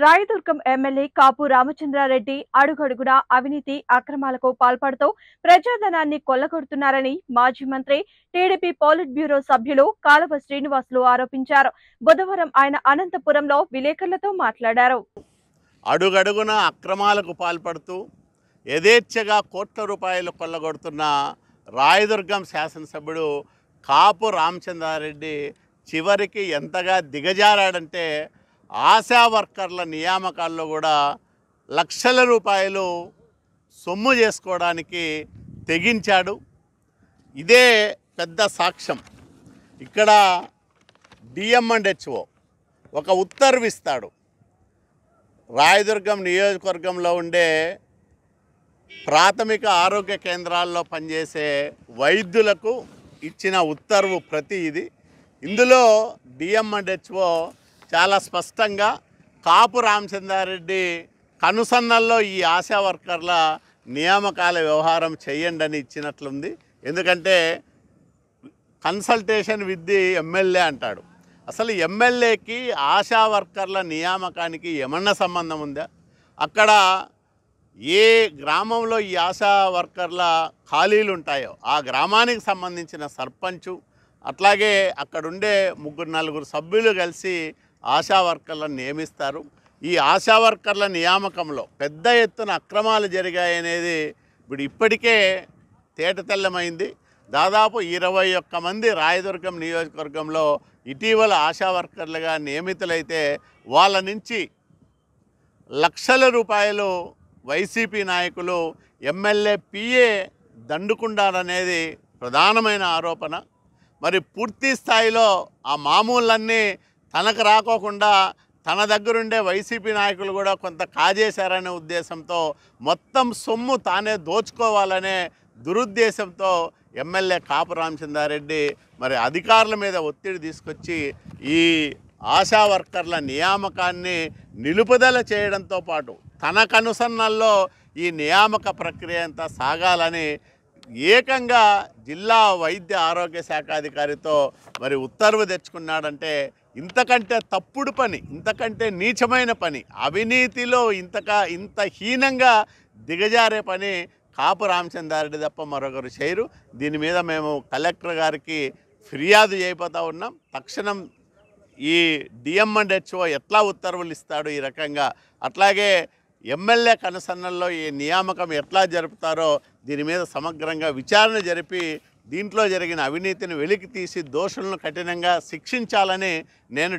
Rayadurgam MLA కాపు రామచంద్రారెడ్డి అడుగడుగునా అవినీతి అక్రమాలకు పాల్పడుతూ ప్రజాధనాన్ని కొల్లగొడుతున్నారని మాజీ మంత్రి టీడీపీ పోలిట్ బ్యూరో సభ్యులు కాలువ శ్రీనివాసులు ఆరోపించారు బుధవారం ఆయన అనంతపురంలో విలేకరులతో మాట్లాడారు అడుగడుగున అక్రమాలకు పాల్పడుతూ యథేచ్ఛగా కోట్ల రూపాయలు కొల్లగొడుతున్న రాయదుర్గం శాసనసభ్యుడు కాపు రామచంద్రారెడ్డి చివరికి ఎంతగా దిగజారాడంటే ఆశా వర్కర్ల నియామకాల్లో కూడా లక్షల రూపాయలు సొమ్ము చేసుకోవడానికి తెగించాడు ఇదే పెద్ద సాక్ష్యం ఇక్కడ డిఎం అండ్ హెచ్ఓ ఒక ఉత్తర్వు ఇస్తాడు రాయదుర్గం నియోజకవర్గంలో ఉండే ప్రాథమిక ఆరోగ్య కేంద్రాల్లో పనిచేసే వైద్యులకు ఇచ్చిన ఉత్తర్వు ప్రతి ఇది ఇందులో డిఎం అండ్ హెచ్ఓ చాలా స్పష్టంగా కాపు రామచంద్రారెడ్డి కనుసన్నల్లో ఈ ఆశా వర్కర్ల నియామకాల వ్యవహారం చేయండి అని ఇచ్చినట్లుంది ఎందుకంటే కన్సల్టేషన్ విత్ ది ఎమ్మెల్యే అంటాడు అసలు ఎమ్మెల్యేకి ఆశా వర్కర్ల నియామకానికి ఏమన్నా సంబంధం ఉందా అక్కడ ఏ గ్రామంలో ఈ ఆశా వర్కర్ల ఖాళీలు ఉంటాయో ఆ గ్రామానికి సంబంధించిన సర్పంచు అట్లాగే అక్కడుండే ముగ్గురు నలుగురు సభ్యులు కలిసి ఆశా వర్కర్లను నియమిస్తారు ఈ ఆశా వర్కర్ల నియామకంలో పెద్ద ఎత్తున అక్రమాలు జరిగాయనేది ఇప్పుడు ఇప్పటికే తేటతెల్లమైంది దాదాపు ఇరవై ఒక్క మంది రాయదుర్గం నియోజకవర్గంలో ఇటీవల ఆశా వర్కర్లుగా నియమితులైతే వాళ్ళ నుంచి లక్షల రూపాయలు వైసీపీ నాయకులు ఎమ్మెల్యే పిఏ దండుకుండాలనేది ప్రధానమైన ఆరోపణ మరి పూర్తి స్థాయిలో ఆ మామూలన్నీ తనకు రాకోకుండా తన దగ్గరుండే వైసీపీ నాయకులు కూడా కొంత కాజేశారనే ఉద్దేశంతో మొత్తం సొమ్ము తానే దోచుకోవాలనే దురుద్దేశంతో ఎమ్మెల్యే కాపు రామచందారెడ్డి మరి అధికారుల మీద ఒత్తిడి తీసుకొచ్చి ఈ ఆశా వర్కర్ల నియామకాన్ని నిలుపుదల చేయడంతో పాటు తన కనుసన్నల్లో ఈ నియామక ప్రక్రియ అంతా సాగాలని ఏకంగా జిల్లా వైద్య ఆరోగ్య శాఖ అధికారితో మరి ఉత్తర్వు తెచ్చుకున్నాడంటే ఇంతకంటే తప్పుడు పని ఇంతకంటే నీచమైన పని అవినీతిలో ఇంతక ఇంత హీనంగా దిగజారే పని కాపు రామచంద్రారెడ్డి తప్ప మరొకరు చేయరు దీని మీద మేము కలెక్టర్ గారికి ఫిర్యాదు చేయబోతా ఉన్నాం తక్షణం ఈ డిఎం అండ్ హెచ్ఓ ఎట్లా ఉత్తర్వులు ఇస్తాడు ఈ రకంగా అట్లాగే ఎమ్మెల్యే కనసన్నల్లో ఈ నియామకం ఎట్లా జరుపుతారో దీని మీద సమగ్రంగా విచారణ జరిపి దీంట్లో జరిగిన అవినీతిని వెలికి తీసి దోషులను కఠినంగా శిక్షించాలని నేను